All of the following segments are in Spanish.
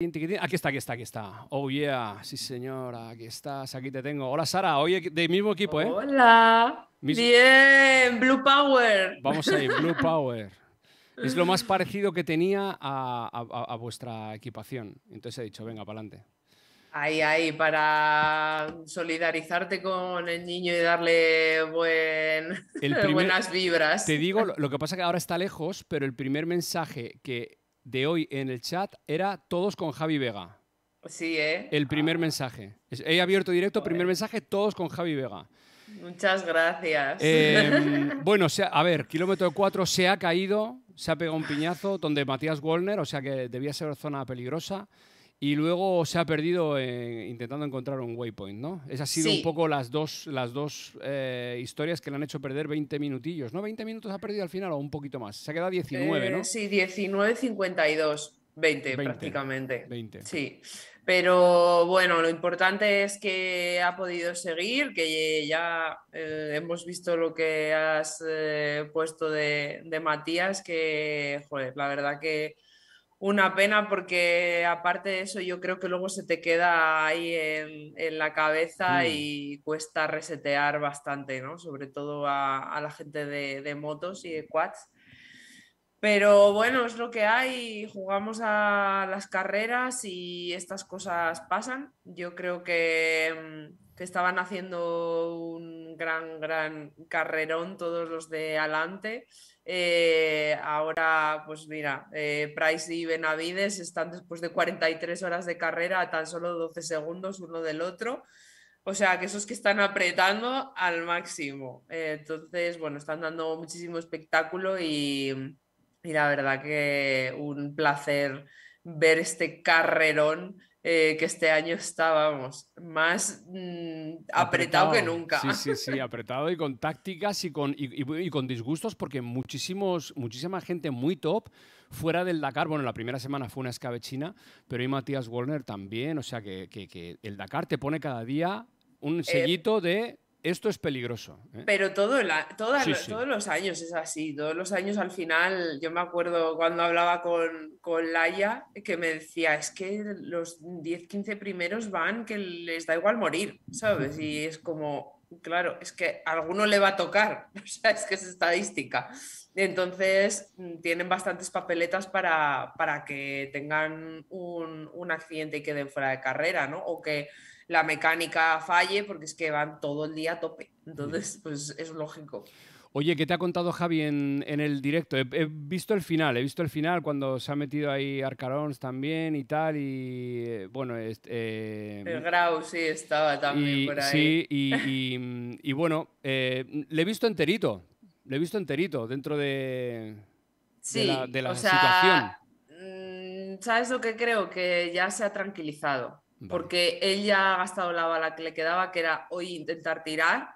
Aquí está, aquí está, aquí está. Oh yeah, sí señora, aquí estás, aquí te tengo. Hola Sara, hoy del mismo equipo, ¿eh? Hola. Bien, Blue Power. Vamos a ir Blue Power. es lo más parecido que tenía a, vuestra equipación. Entonces he dicho, venga, para adelante. Ahí, ahí, para solidarizarte con el niño y darle buenas vibras. Te digo, lo que pasa es que ahora está lejos, pero el primer mensaje que de hoy en el chat era todos con Javi Vega. Sí, ¿eh? El primer ah. mensaje. He abierto directo, primer mensaje, todos con Javi Vega. Muchas gracias. Em, bueno, a ver, kilómetro 4 se ha caído, se ha pegado un piñazo donde Matías Wallner, o sea que debía ser zona peligrosa y luego se ha perdido intentando encontrar un waypoint, ¿no? Esas han sido un poco las dos, las dos eh, historias que le han hecho perder 20 minutillos, ¿no? 20 minutos ha perdido al final o un poquito más. Se ha quedado 19, eh, ¿no? Sí, 19.52, 20, 20 prácticamente. 20. Sí. Pero bueno, lo importante es que ha podido seguir, que ya eh, hemos visto lo que has puesto de, de Matías, que, joder, la verdad que una pena porque aparte de eso yo creo que luego se te queda ahí en, la cabeza mm. y cuesta resetear bastante, ¿no? Sobre todo a, la gente de, motos y de quads. Pero bueno, es lo que hay, jugamos a las carreras y estas cosas pasan. Yo creo que, mm, que estaban haciendo un gran, gran carrerón todos los de adelante eh, ahora, pues mira, eh, Price y Benavides están después de 43 horas de carrera a tan solo 12 segundos uno del otro. O sea, que esos que están apretando al máximo. entonces, bueno, están dando muchísimo espectáculo y, y la verdad que un placer ver este carrerón eh, que este año estábamos más mm, apretado, que nunca. Sí, sí, sí, apretado y con tácticas y con, y, con disgustos porque muchísimos, muchísima gente muy top fuera del Dakar, bueno, la primera semana fue una escabechina, pero hay Matías Wolner también, o sea que, que, el Dakar te pone cada día un eh, sellito de esto es peligroso. ¿eh? Pero todos los años es así. Todos los años al final, yo me acuerdo cuando hablaba con, con Laia que me decía, es que los 10, 15 primeros van que les da igual morir, ¿sabes? Y es como, claro, es que a alguno le va a tocar. O sea, es que es estadística. Entonces, tienen bastantes papeletas para, para que tengan un, un accidente y queden fuera de carrera, ¿no? O que la mecánica falle, porque es que van todo el día a tope. Entonces, pues es lógico. Oye, ¿qué te ha contado Javi en, el directo? He, visto el final, he visto el final cuando se ha metido ahí Arcarons también y tal, y eh, bueno... Este, el Grau sí estaba también por ahí. Sí, y, bueno, eh, le he visto enterito, le he visto enterito dentro de, sí, de la, o situación. Mm, ¿Sabes lo que creo? Que ya se ha tranquilizado. Porque él ya ha gastado la bala que le quedaba, que era hoy intentar tirar.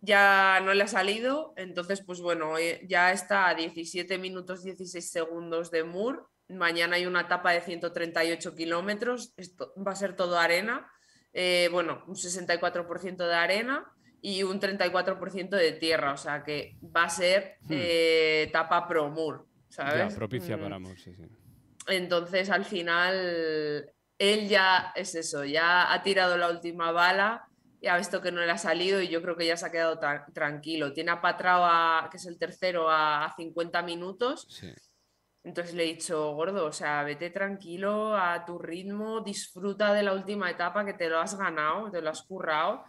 Ya no le ha salido, entonces pues bueno, eh, ya está a 17 minutos 16 segundos de Moore. Mañana hay una etapa de 138 kilómetros, esto va a ser todo arena, eh, bueno, un 64% de arena y un 34% de tierra, o sea que va a ser hmm. eh, etapa pro Mur ¿sabes? propicia mm. para Mur sí, sí. Entonces, al final, él ya es eso, ya ha tirado la última bala, y ha visto que no le ha salido y yo creo que ya se ha quedado tranquilo. Tiene a que es el tercero, a, 50 minutos. Entonces le he dicho, gordo, o sea, vete tranquilo a tu ritmo, disfruta de la última etapa que te lo has ganado, te lo has currado,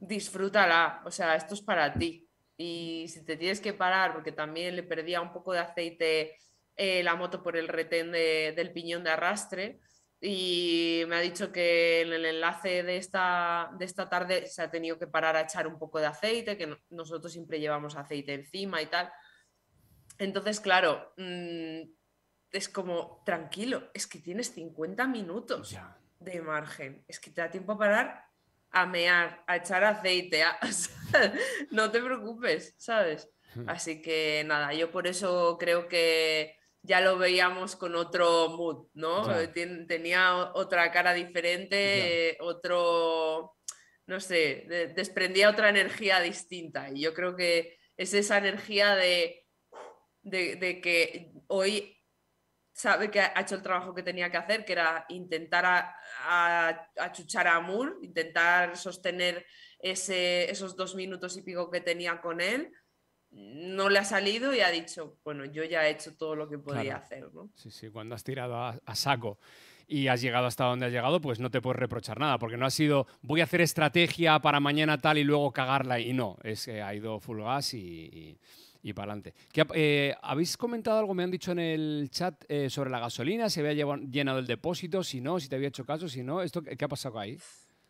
disfrútala, o sea, esto es para ti. Y si te tienes que parar, porque también le perdía un poco de aceite eh, la moto por el retén del piñón de arrastre, y me ha dicho que en el enlace de esta, de esta tarde se ha tenido que parar a echar un poco de aceite, que nosotros siempre llevamos aceite encima y tal. Entonces, claro, mm, es como, tranquilo, es que tienes 50 minutos de margen, es que te da tiempo a parar, a mear, a echar aceite, no te preocupes, ¿sabes? Hmm. Así que nada, yo por eso creo que ya lo veíamos con otro mood, ¿no? Eh, tenía otra cara diferente, otro, no sé, desprendía otra energía distinta. Y yo creo que es esa energía de, que hoy sabe que ha hecho el trabajo que tenía que hacer, que era intentar a, a, achuchar a Moore, intentar sostener esos dos minutos y pico que tenía con él no le ha salido y ha dicho, bueno, yo ya he hecho todo lo que podía hacer. ¿no? Sí, sí, cuando has tirado a, saco y has llegado hasta donde has llegado, pues no te puedes reprochar nada, porque no ha sido voy a hacer estrategia para mañana tal y luego cagarla y no, es que ha ido full gas y, y, para adelante. Eh, ¿Habéis comentado algo? Me han dicho en el chat eh, sobre la gasolina, se había llenado el depósito, si no, si te había hecho caso, si no, esto ¿qué ha pasado ahí?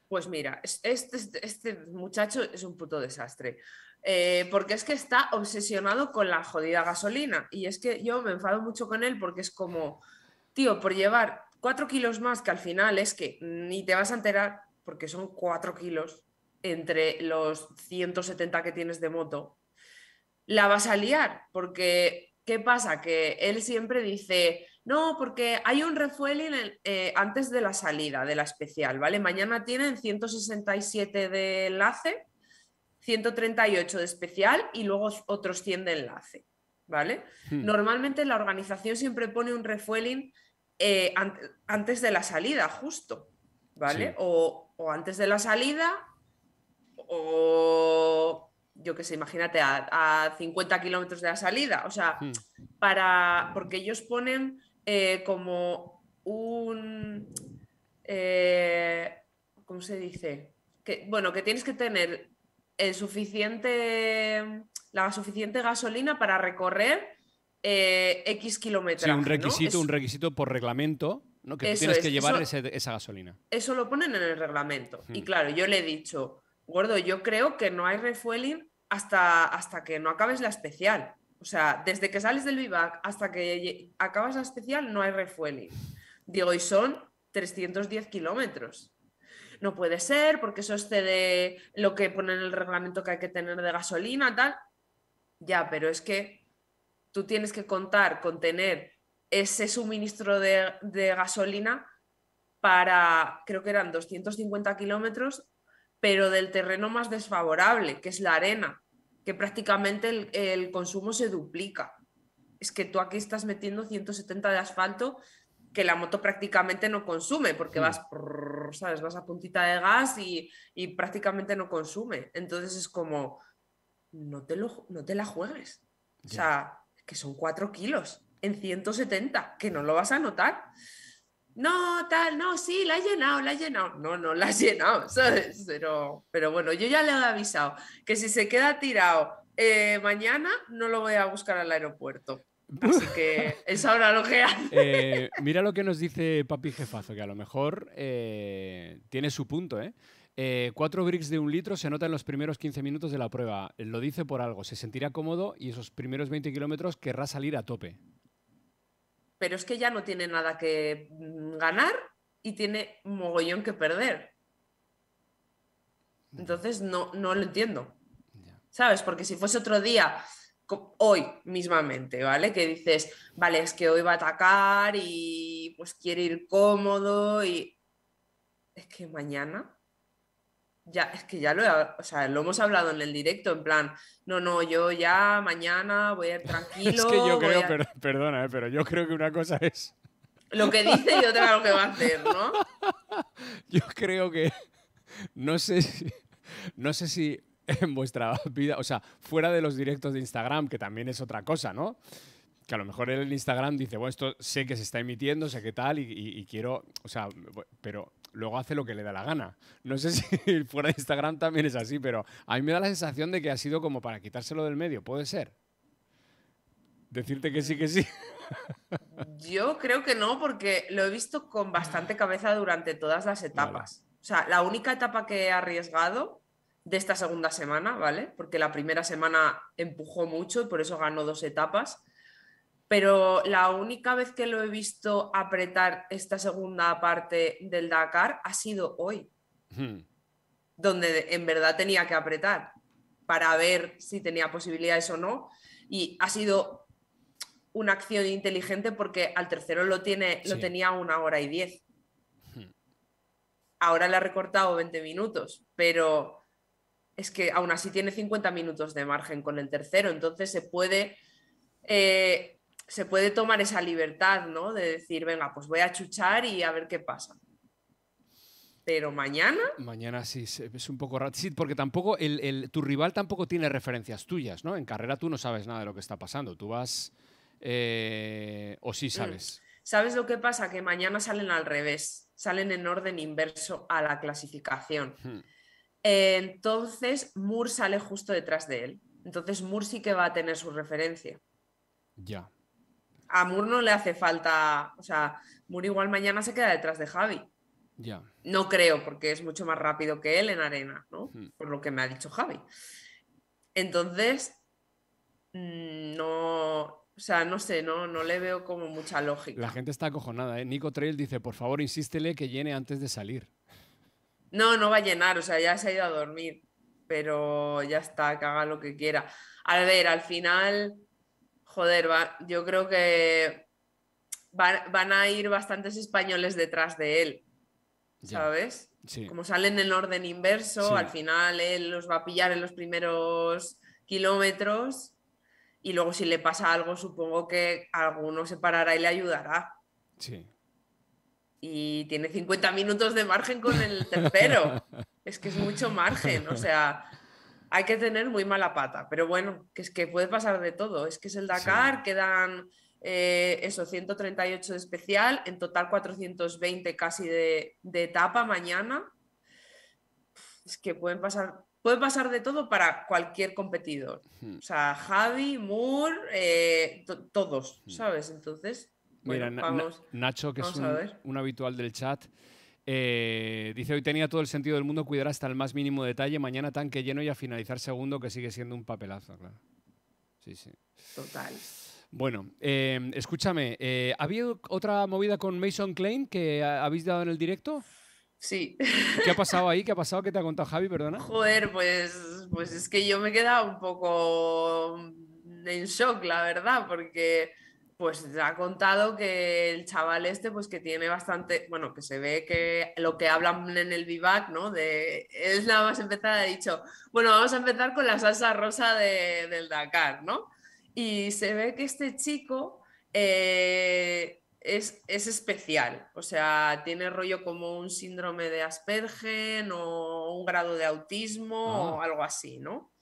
Pues mira, este, este, muchacho es un puto desastre. Eh, porque es que está obsesionado con la jodida gasolina. Y es que yo me enfado mucho con él porque es como, tío, por llevar cuatro kilos más, que al final es que ni te vas a enterar, porque son cuatro kilos entre los 170 que tienes de moto, la vas a liar, porque ¿qué pasa? Que él siempre dice, no, porque hay un refueling eh, antes de la salida de la especial, ¿vale? Mañana tienen 167 de enlace 138 de especial y luego otros 100 de enlace. ¿Vale? Hmm. Normalmente la organización siempre pone un refueling eh, antes de la salida, justo. ¿Vale? O, antes de la salida, o yo qué sé, imagínate, a, 50 kilómetros de la salida. O sea, hmm. para. Porque ellos ponen eh, como un. Eh, ¿Cómo se dice? Que, bueno, que tienes que tener el suficiente, la suficiente gasolina para recorrer eh, X kilómetros. Sí, un requisito, un requisito por reglamento, Que tienes que llevar esa gasolina. Eso lo ponen en el reglamento. Y hmm. claro, yo le he dicho, gordo, yo creo que no hay refueling hasta, hasta que no acabes la especial. O sea, desde que sales del vivac hasta que acabas la especial no hay refueling. Digo, y son 310 kilómetros no puede ser, porque eso excede lo que pone en el reglamento que hay que tener de gasolina, tal. Ya, pero es que tú tienes que contar con tener ese suministro de, gasolina para, creo que eran 250 kilómetros, pero del terreno más desfavorable, que es la arena, que prácticamente el, el consumo se duplica. Es que tú aquí estás metiendo 170 de asfalto que la moto prácticamente no consume, porque hmm. vas, ¿sabes? Vas a puntita de gas y, prácticamente no consume. Entonces es como, no te, lo, no te la juegues. O sea, que son cuatro kilos en 170, que no lo vas a notar. No, tal, no, sí, la he llenado, la he llenado. No, no, la has llenado, Pero, pero bueno, yo ya le he avisado que si se queda tirado eh, mañana, no lo voy a buscar al aeropuerto. Así que es ahora lo que eh, mira lo que nos dice Papi Jefazo, que a lo mejor eh, tiene su punto, ¿eh? ¿eh? cuatro bricks de un litro se nota en los primeros 15 minutos de la prueba. Lo dice por algo. Se sentirá cómodo y esos primeros 20 kilómetros querrá salir a tope. Pero es que ya no tiene nada que mm, ganar y tiene mogollón que perder. Entonces no, no lo entiendo. ¿Sabes? Porque si fuese otro día hoy mismamente, ¿vale? Que dices, vale, es que hoy va a atacar y pues quiere ir cómodo y es que mañana ya es que ya lo, o sea, lo hemos hablado en el directo en plan, no, no, yo ya mañana voy a ir tranquilo. es que yo creo, perdona, eh, pero yo creo que una cosa es lo que dice y otra lo que va a hacer, ¿no? yo creo que no sé si, no sé si en vuestra vida, o sea, fuera de los directos de Instagram, que también es otra cosa, ¿no? Que a lo mejor el Instagram dice, bueno, esto sé que se está emitiendo, sé qué tal, y, quiero, o sea, pero luego hace lo que le da la gana. No sé si fuera de Instagram también es así, pero a mí me da la sensación de que ha sido como para quitárselo del medio, puede ser. Decirte que sí, que sí. Yo creo que no, porque lo he visto con bastante cabeza durante todas las etapas. O sea, la única etapa que he arriesgado de esta segunda semana, ¿vale? Porque la primera semana empujó mucho y por eso ganó dos etapas. Pero la única vez que lo he visto apretar esta segunda parte del Dakar ha sido hoy, hmm. donde en verdad tenía que apretar para ver si tenía posibilidades o no. Y ha sido una acción inteligente porque al tercero lo, tiene, lo tenía una hora y diez. Hmm. Ahora le ha recortado 20 minutos, pero es que aún así tiene 50 minutos de margen con el tercero, entonces se puede, eh, se puede tomar esa libertad, ¿no? De decir, venga, pues voy a chuchar y a ver qué pasa. Pero mañana. Mañana sí, es un poco raro. porque tampoco el, tu rival tampoco tiene referencias tuyas, ¿no? En carrera tú no sabes nada de lo que está pasando. Tú vas. Eh, o sí mm. sabes. ¿Sabes lo que pasa? Que mañana salen al revés. Salen en orden inverso a la clasificación. Hmm entonces Moore sale justo detrás de él. Entonces Moore sí que va a tener su referencia. Ya. A Moore no le hace falta, o sea, Moore igual mañana se queda detrás de Javi. Ya. No creo, porque es mucho más rápido que él en arena, ¿no? Hmm. Por lo que me ha dicho Javi. Entonces, mm, no, o sea, no sé, no, no le veo como mucha lógica. La gente está acojonada, ¿eh? Nico Trail dice, por favor, insístele que llene antes de salir. No, no va a llenar, o sea, ya se ha ido a dormir, pero ya está, que haga lo que quiera. A ver, al final, joder, va, yo creo que van a ir bastantes españoles detrás de él, ¿sabes? Como salen en el orden inverso, al final él los va a pillar en los primeros kilómetros y luego si le pasa algo, supongo que alguno se parará y le ayudará. Sí y tiene 50 minutos de margen con el tercero. es que es mucho margen, o sea, hay que tener muy mala pata, pero bueno, que es que puede pasar de todo. Es que es el Dakar, quedan eh, 138 de especial, en total 420 casi de, etapa mañana. Es que pueden pasar, puede pasar de todo para cualquier competidor. Hmm. O sea, Javi, Moore, eh, todos, hmm. ¿sabes? Entonces, Mira, Nacho, que es un, habitual del chat, eh, dice, hoy tenía todo el sentido del mundo cuidar hasta el más mínimo detalle, mañana tanque lleno y a finalizar segundo, que sigue siendo un papelazo, claro. Sí, sí. Total. Bueno, em, escúchame, eh, habido otra movida con Mason Klein que habéis dado en el directo? Sí. ¿Qué ha pasado ahí? ¿Qué ha pasado? ¿Qué te ha contado Javi? Perdona. Joder, pues, pues es que yo me he quedado un poco en shock, la verdad, porque pues ha contado que el chaval este, pues que tiene bastante, bueno, que se ve que lo que hablan en el vivac, ¿no? De, es nada más empezar, ha dicho, bueno, vamos a empezar con la salsa rosa del Dakar, ¿no? Y se ve que este chico eh, es, es, especial, o sea, tiene rollo como un síndrome de Aspergen o un grado de autismo o ah. algo así, ¿no?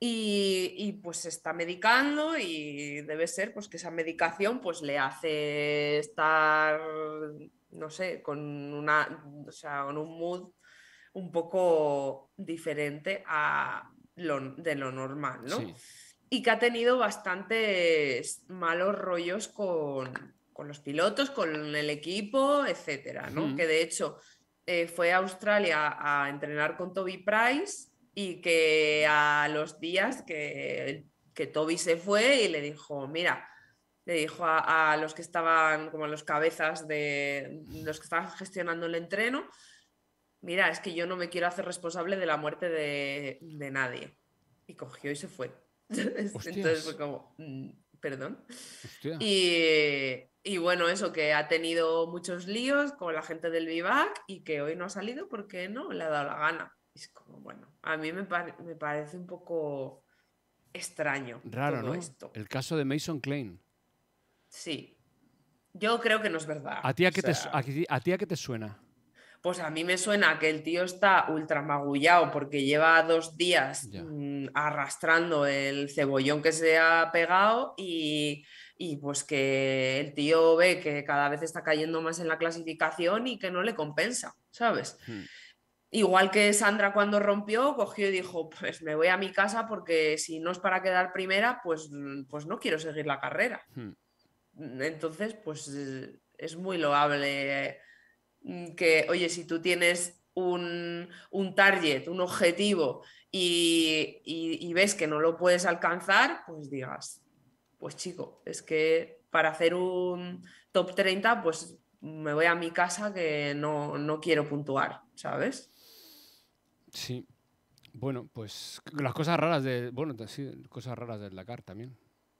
Y, pues se está medicando y debe ser pues, que esa medicación pues le hace estar, no sé, con, una, un mood un poco diferente a lo, de lo normal, ¿no? Y que ha tenido bastantes malos rollos con, los pilotos, con el equipo, etcétera, ¿no? Que de hecho eh, fue a Australia a entrenar con Toby Price y que a los días que, Toby se fue y le dijo, mira, le dijo a, los que estaban como los cabezas de los que estaban gestionando el entreno, mira, es que yo no me quiero hacer responsable de la muerte de, nadie. Y cogió y se fue. Entonces fue como, mm, perdón. Y, y, bueno, eso, que ha tenido muchos líos con la gente del Vivac y que hoy no ha salido porque no le ha dado la gana como, bueno, a mí me, parece un poco extraño. Raro, Esto. El caso de Mason Klein. Sí. Yo creo que no es verdad. ¿A ti a, qué, te, te suena? Pues a mí me suena que el tío está ultra magullado porque lleva dos días mm, arrastrando el cebollón que se ha pegado y, pues que el tío ve que cada vez está cayendo más en la clasificación y que no le compensa, ¿sabes? Hmm. Igual que Sandra cuando rompió, cogió y dijo, pues me voy a mi casa porque si no es para quedar primera, pues, mm, pues no quiero seguir la carrera. Hmm. Mm, entonces, pues eh, es muy loable mm, que, oye, si tú tienes un, target, un objetivo y, ves que no lo puedes alcanzar, pues digas, pues chico, es que para hacer un top 30, pues me voy a mi casa que no quiero puntuar, ¿sabes? Sí. Bueno, pues las cosas raras de. Bueno, sí, cosas raras del Dakar también.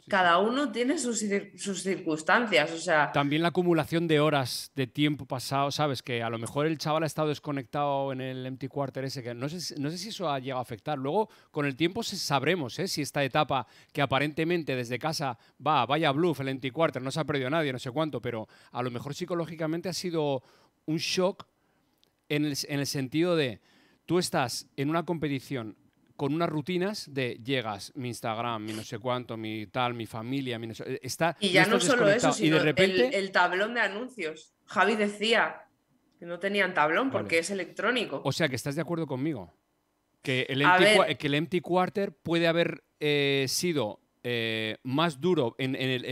Cada uno tiene sus, circunstancias, o sea. También la acumulación de horas de tiempo pasado, ¿sabes? Que a lo mejor el chaval ha estado desconectado en el empty quarter ese, que no sé, no sé si eso ha llegado a afectar. Luego, con el tiempo sabremos ¿eh? si esta etapa, que aparentemente desde casa va, vaya bluff, el empty quarter, no se ha perdido nadie, no sé cuánto, pero a lo mejor psicológicamente ha sido un shock en el sentido de tú estás en una competición con unas rutinas de llegas, mi Instagram, mi no sé cuánto, mi tal, mi familia, no eh, está Y ya no solo eso, sino y de repente... el, tablón de anuncios. Javi decía que no tenían tablón porque es electrónico. O sea, que estás de acuerdo conmigo. Que el empty, quarter puede haber eh, sido eh, más duro en, el,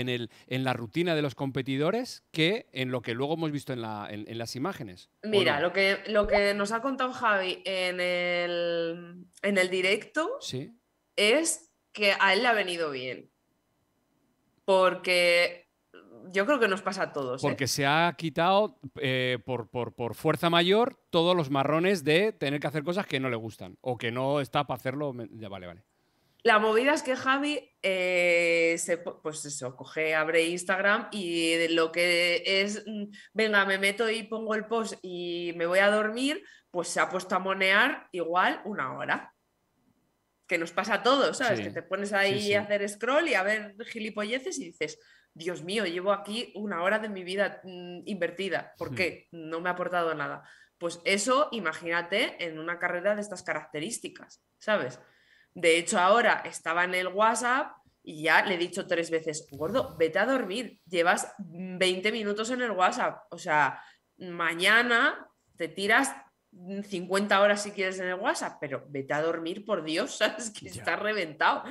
en, la rutina de los competidores que en lo que luego hemos visto en, las imágenes. Mira, lo, que, lo que nos ha contado Javi en el, en el directo es que a él le ha venido bien. Porque yo creo que nos pasa a todos. ¿eh? Porque se ha quitado eh, por, por, fuerza mayor todos los marrones de tener que hacer cosas que no le gustan o que no está para hacerlo. vale, vale. La movida es que Javi, eh, se, pues eso, coge, abre Instagram y de lo que es, mm, venga, me meto y pongo el post y me voy a dormir, pues se ha puesto a monear igual una hora. Que nos pasa a todos, ¿sabes? que te pones ahí a hacer scroll y a ver gilipolleces y dices, Dios mío, llevo aquí una hora de mi vida mm, invertida. ¿Por hmm. qué? No me ha aportado nada. Pues eso, imagínate en una carrera de estas características, ¿sabes? De hecho, ahora estaba en el WhatsApp y ya le he dicho tres veces, gordo, vete a dormir, llevas 20 minutos en el WhatsApp. O sea, mañana te tiras 50 horas si quieres en el WhatsApp, pero vete a dormir, por Dios, sabes que está reventado.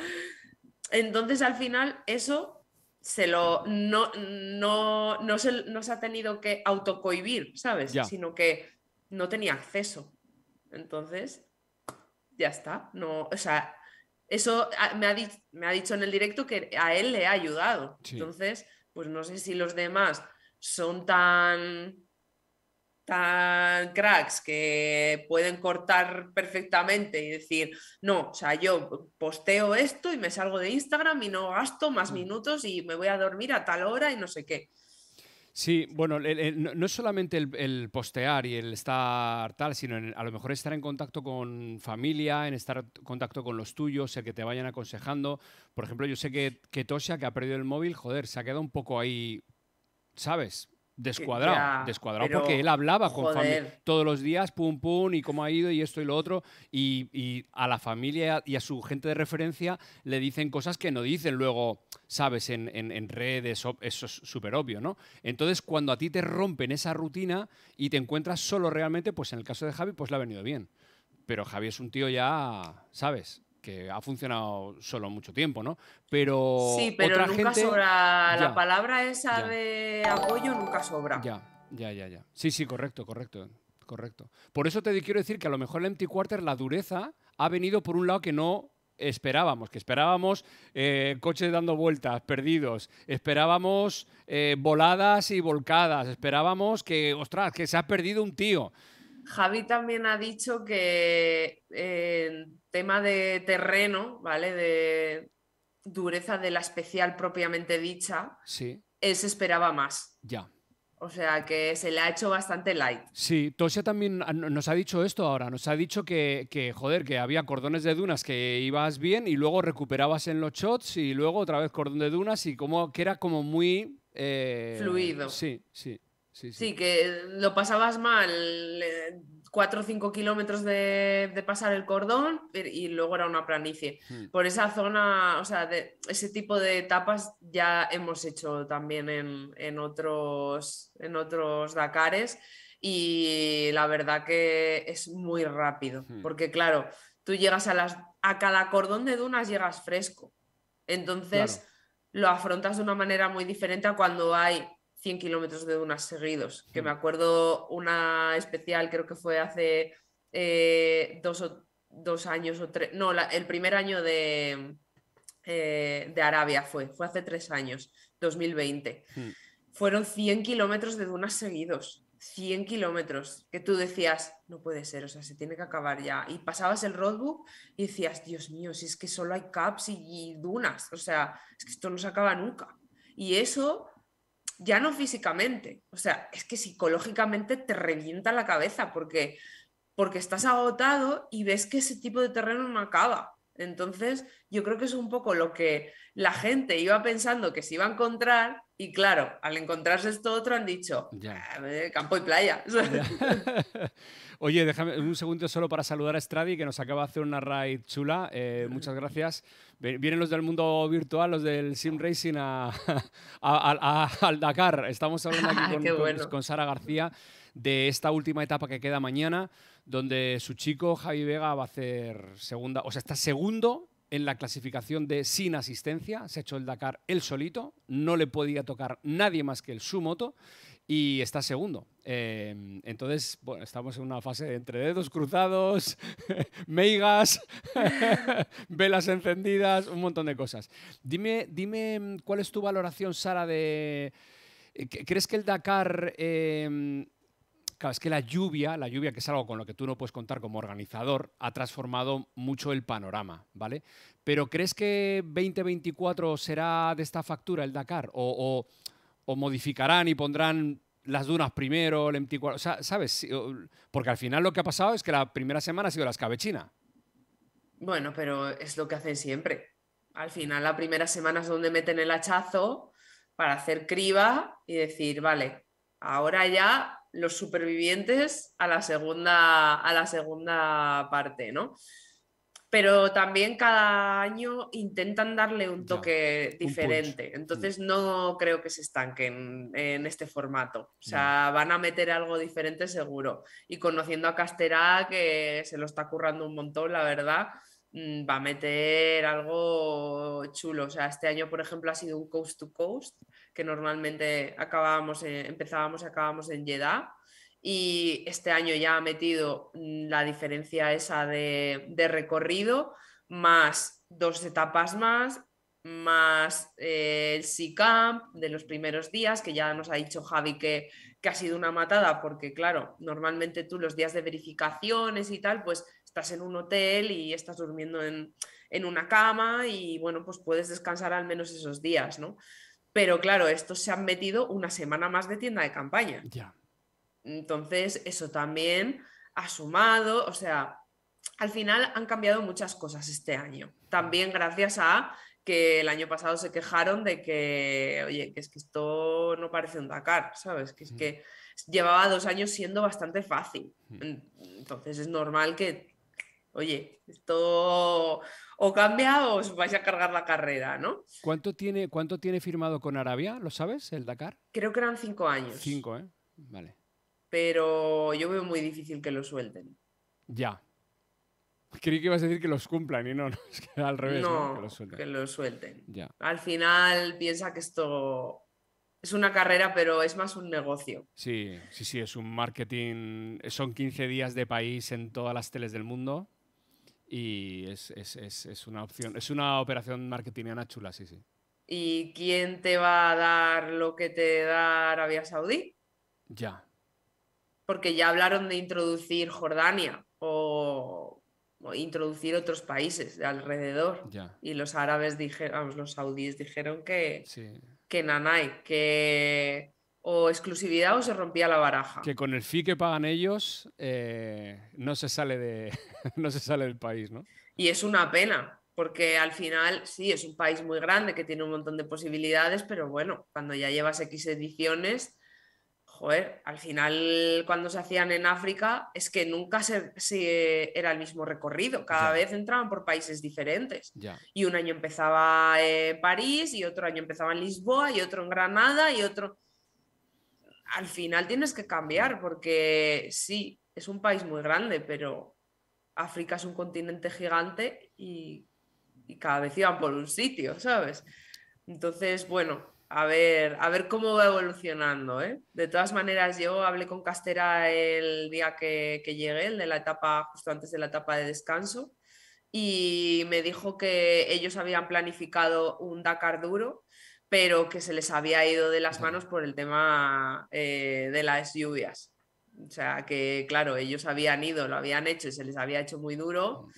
Entonces, al final, eso se lo no, no, no, se, ha tenido que autocohibir, ¿sabes? Sino que no tenía acceso. Entonces, ya está. No, o sea, eso me ha, me ha dicho en el directo que a él le ha ayudado. Entonces, pues no sé si los demás son tan tan cracks que pueden cortar perfectamente y decir, no, o sea, yo posteo esto y me salgo de Instagram y no gasto más mm. minutos y me voy a dormir a tal hora y no sé qué. Sí, bueno, no es solamente el, postear y el estar tal, sino a lo mejor estar en contacto con familia, en estar en contacto con los tuyos, el que te vayan aconsejando. Por ejemplo, yo sé que, que Tosha, que ha perdido el móvil, joder, se ha quedado un poco ahí, ¿sabes? Descuadrado, descuadrado porque él hablaba con familia todos los días, pum, pum, y cómo ha ido, y esto y lo otro, y, a la familia y a su gente de referencia le dicen cosas que no dicen luego, ¿sabes? En, en, en redes, eso es súper obvio, ¿no? Entonces, cuando a ti te rompen esa rutina y te encuentras solo realmente, pues en el caso de Javi, pues le ha venido bien. Pero Javi es un tío ya, ¿sabes? que ha funcionado solo mucho tiempo, ¿no? Pero. Sí, pero nunca sobra. la palabra esa de apoyo nunca sobra. Ya, ya, ya, ya. Sí, sí, correcto, correcto. Correcto. Por eso te quiero decir que a lo mejor el Empty Quarter, la dureza, ha venido por un lado que no esperábamos, que esperábamos eh, coches dando vueltas, perdidos, esperábamos eh, voladas y volcadas, esperábamos que, ostras, que se ha perdido un tío. Javi también ha dicho que en eh, tema de terreno, ¿vale? De dureza de la especial propiamente dicha, sí. él se esperaba más. Ya. O sea que se le ha hecho bastante light. Sí, Tosia también nos ha dicho esto ahora. Nos ha dicho que, joder, que había cordones de dunas que ibas bien y luego recuperabas en los shots y luego otra vez cordón de dunas y como que era como muy. Eh, Fluido. Sí, sí. Sí, que lo pasabas mal, 4 eh, cuatro o cinco kilómetros de, pasar el cordón y luego era una planicie. Hmm. Por esa zona, o sea, ese tipo de etapas ya hemos hecho también en, otros, en otros Dakares y la verdad que es muy rápido, hmm. porque claro, tú llegas a, las, a cada cordón de dunas, llegas fresco. Entonces... Lo afrontas de una manera muy diferente a cuando hay 100 kilómetros de dunas seguidos. Que me mm. acuerdo una especial, creo que fue hace eh, dos, o, dos, años o tres, no, el primer año de, eh, de Arabia fue, fue hace tres años, 2020. Mm. Fueron 100 kilómetros de dunas seguidos. 100 kilómetros que tú decías, no puede ser, o sea, se tiene que acabar ya. Y pasabas el roadbook y decías, Dios mío, si es que solo hay caps y, y dunas, o sea, es que esto no se acaba nunca. Y eso ya no físicamente, o sea, es que psicológicamente te revienta la cabeza porque, porque estás agotado y ves que ese tipo de terreno no acaba. Entonces, yo creo que es un poco lo que la gente iba pensando que se iba a encontrar y claro, al encontrarse esto otro han dicho, ya. campo y playa. Oye, déjame un segundo solo para saludar a Estradi, que nos acaba de hacer una raid chula. Eh, muchas gracias. Vienen los del mundo virtual, los del Sim Racing a, al Dakar. Estamos hablando con Sara García de esta última etapa que queda mañana donde su chico Javi Vega va a hacer segunda, o sea, está segundo en la clasificación de sin asistencia, se ha hecho el Dakar él solito, no le podía tocar nadie más que el su moto y está segundo. Em, entonces, bueno, estamos en una fase de entre dedos cruzados, meigas, velas encendidas, un montón de cosas. Dime, dime em, cuál es tu valoración, Sara, de... Eh, ¿Crees que el Dakar em, es que la lluvia, la lluvia que es algo con lo que tú no puedes contar como organizador, ha transformado mucho el panorama, ¿vale? Pero ¿crees que 2024 será de esta factura el Dakar? ¿O, o, modificarán y pondrán las dunas primero, el mt ¿sabes? Porque al final lo que ha pasado es que la primera semana ha sido la escabechina. Bueno, pero es lo que hacen siempre. Al final, la primera semana es donde meten el hachazo para hacer criba y decir, vale, ahora ya los supervivientes a la segunda, a la segunda parte, ¿no? Pero también cada año intentan darle un toque diferente. Entonces mm. no creo que se estanquen en este formato. O sea, van a meter algo diferente seguro. Y conociendo a Casterá, que se lo está currando un montón, la verdad, Mm, va a meter algo chulo. O sea, este año, por ejemplo, ha sido un coast to coast, que normalmente acabábamos eh, empezábamos y acabábamos en Jeddah. Y este año ya ha metido mm, la diferencia esa de, recorrido, más dos etapas más, más eh, el Sea Camp de los primeros días, que ya nos ha dicho Javi que ha sido una matada, porque claro, normalmente tú los días de verificaciones y tal, pues estás en un hotel y estás durmiendo en, una cama y bueno, pues puedes descansar al menos esos días, ¿no? Pero claro, estos se han metido una semana más de tienda de campaña. ya Entonces, eso también ha sumado, o sea, al final han cambiado muchas cosas este año. También gracias a que el año pasado se quejaron de que, oye, que es que esto no parece un Dakar, ¿sabes? Que es mm. que llevaba dos años siendo bastante fácil. Mm. Entonces es normal que oye, esto o cambia o os vais a cargar la carrera, ¿no? ¿Cuánto tiene, cuánto tiene firmado con Arabia? ¿Lo sabes, el Dakar? Creo que eran cinco años. Cinco, ¿eh? Vale. Pero yo veo muy difícil que lo suelten. Ya. Creí que ibas a decir que los cumplan y no, es que al revés, no, Que, lo suelten. que lo suelten. Ya. Al final piensa que esto es una carrera, pero es más un negocio. Sí, sí, sí, es un marketing. Son 15 días de país en todas las teles del mundo. Y es, una opción, es una operación marketingiana chula, sí, sí. ¿Y quién te va a dar lo que te da Arabia Saudí? Ya. Porque ya hablaron de introducir Jordania o, introducir otros países alrededor. Ya. Y los árabes dijeron, los saudíes dijeron que, que nanay, que o exclusividad o se rompía la baraja. Que con el fee que pagan ellos eh, no, se sale de, no se sale del país, ¿no? Y es una pena, porque al final sí, es un país muy grande que tiene un montón de posibilidades, pero bueno, cuando ya llevas X ediciones, joder, al final cuando se hacían en África es que nunca se, era el mismo recorrido, cada vez entraban por países diferentes. Y un año empezaba en eh, París y otro año empezaba en Lisboa y otro en Granada y otro al final tienes que cambiar porque sí, es un país muy grande, pero África es un continente gigante y, cada vez iban por un sitio, ¿sabes? Entonces, bueno, a ver, a ver cómo va evolucionando. ¿eh? De todas maneras, yo hablé con Castera el día que, que, llegué, el de la etapa, justo antes de la etapa de descanso, y me dijo que ellos habían planificado un Dakar duro pero que se les había ido de las manos por el tema eh, de las lluvias. O sea, que claro, ellos habían ido, lo habían hecho y se les había hecho muy duro,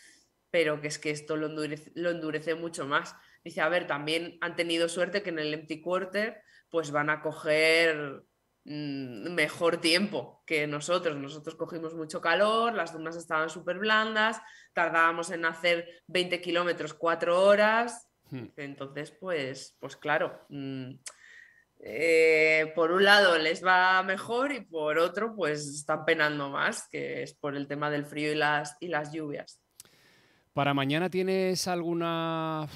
pero que es que esto lo endurece, mucho más. Dice, a ver, también han tenido suerte que en el empty quarter pues van a coger mm, mejor tiempo que nosotros. Nosotros cogimos mucho calor, las dunas estaban súper blandas, tardábamos en hacer 20 kilómetros 4 horas, Hmm. Entonces, pues, pues claro, mm, eh, por un lado les va mejor y por otro, pues están penando más, que es por el tema del frío y las, y las lluvias. Para mañana tienes alguna,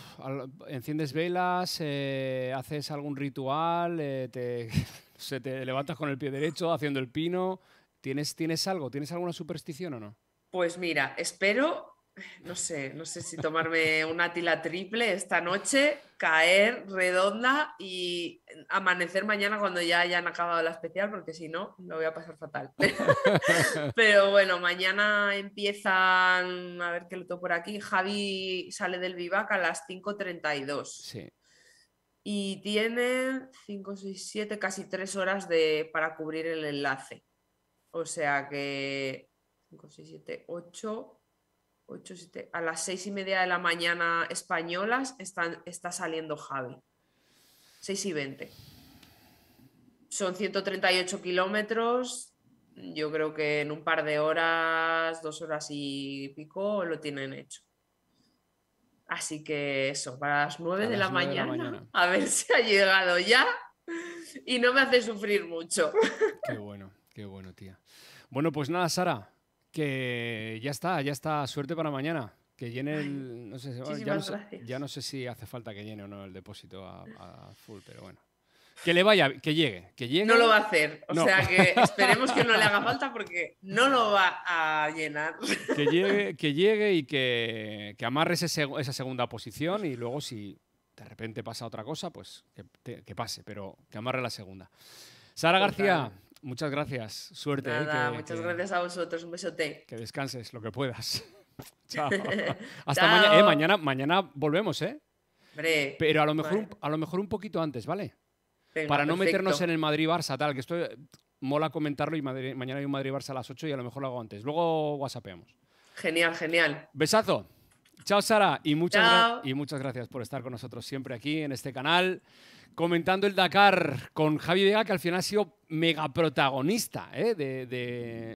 enciendes velas, eh, haces algún ritual, eh, te, se te levantas con el pie derecho haciendo el pino. ¿Tienes, ¿Tienes algo? ¿Tienes alguna superstición o no? Pues mira, espero no sé, no sé si tomarme una tila triple esta noche, caer redonda y amanecer mañana cuando ya hayan acabado la especial, porque si no, lo voy a pasar fatal. Pero bueno, mañana empiezan, a ver qué lo por aquí, Javi sale del Vivac a las 5.32. Sí. Y tiene 5, 6, 7, casi 3 horas de, para cubrir el enlace. O sea que 5, 6, 7, 8 a las seis y media de la mañana españolas están, está saliendo Javi. 6 y 20. Son 138 kilómetros. Yo creo que en un par de horas, dos horas y pico, lo tienen hecho. Así que eso, para las nueve de, la 9 de, la mañana, a ver si ha llegado ya y no me hace sufrir mucho. Qué bueno, qué bueno, tía. Bueno, pues nada, Sara, que ya está, ya está. Suerte para mañana. Que llene el. No sé, ya, no sé, si hace falta que llene o no el depósito a, full, pero bueno. Que le vaya, que llegue, que llegue. No lo va a hacer. O sea que esperemos que no le haga falta porque no lo va a llenar. Que llegue, que llegue y que, amarre esa segunda posición y luego si de repente pasa otra cosa, pues que pase, pero que amarre la segunda. Sara García, Muchas gracias. Suerte. ¿eh? muchas gracias a vosotros. Un besote. Que descanses lo que puedas. Chao. Hasta mañana. Eh, mañana. Mañana volvemos, ¿eh? Pero a lo, mejor, a lo mejor un poquito antes, ¿vale? Para no meternos en el Madrid-Barça, tal, que esto eh, mola comentarlo y mañana hay un Madrid-Barça a las 8 y a lo mejor lo hago antes. Luego whatsappeamos. Genial, genial. Besazo. Chao, Sara, y muchas, y muchas gracias por estar con nosotros siempre aquí en este canal comentando el Dakar con Javi Vega, que al final ha sido mega protagonista ¿eh? de,